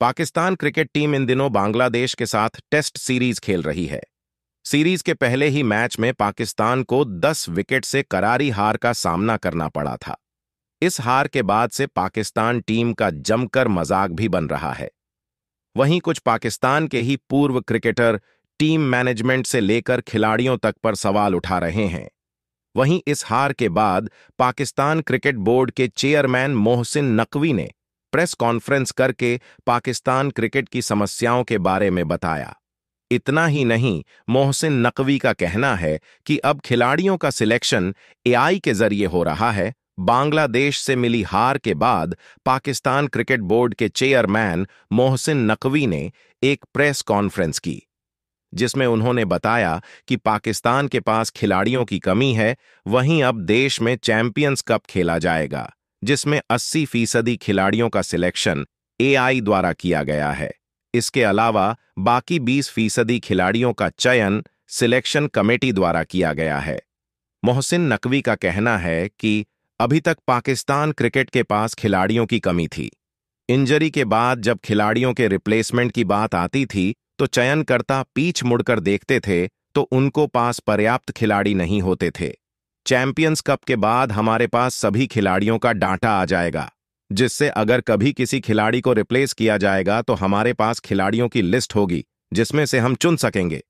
Pakistan cricket team इन दिनों बांग्लादेश के साथ टेस्ट सीरीज खेल रही है सीरीज के पहले ही मैच में पाकिस्तान को 10 विकेट से करारी हार का सामना करना पड़ा था इस हार के बाद से पाकिस्तान टीम का जमकर मजाक भी बन रहा है वहीं कुछ पाकिस्तान के ही पूर्व क्रिकेटर टीम मैनेजमेंट से लेकर खिलाड़ियों तक पर सवाल उठा रहे हैं वहीं इस हार के बाद पाकिस्तान क्रिकेट बोर्ड के चेयरमैन मोहसिन नकवी ने प्रेस कॉन्फ्रेंस करके पाकिस्तान क्रिकेट की समस्याओं के बारे में बताया इतना ही नहीं मोहसिन नकवी का कहना है कि अब खिलाड़ियों का सिलेक्शन एआई के जरिए हो रहा है बांग्लादेश से मिली हार के बाद पाकिस्तान क्रिकेट बोर्ड के चेयरमैन मोहसिन नकवी ने एक प्रेस कॉन्फ्रेंस की जिसमें उन्होंने बताया कि पाकिस्तान के पास खिलाड़ियों की कमी है वहीं अब देश में चैंपियंस कप खेला जाएगा जिसमें 80 फीसदी खिलाड़ियों का सिलेक्शन एआई द्वारा किया गया है इसके अलावा बाकी 20 फीसदी खिलाड़ियों का चयन सिलेक्शन कमेटी द्वारा किया गया है मोहसिन नकवी का कहना है कि अभी तक पाकिस्तान क्रिकेट के पास खिलाड़ियों की कमी थी इंजरी के बाद जब खिलाड़ियों के रिप्लेसमेंट की बात आती थी तो चयनकर्ता पीछ मुड़कर देखते थे तो उनको पास पर्याप्त खिलाड़ी नहीं होते थे चैंपियंस कप के बाद हमारे पास सभी खिलाड़ियों का डाटा आ जाएगा जिससे अगर कभी किसी खिलाड़ी को रिप्लेस किया जाएगा तो हमारे पास खिलाड़ियों की लिस्ट होगी जिसमें से हम चुन सकेंगे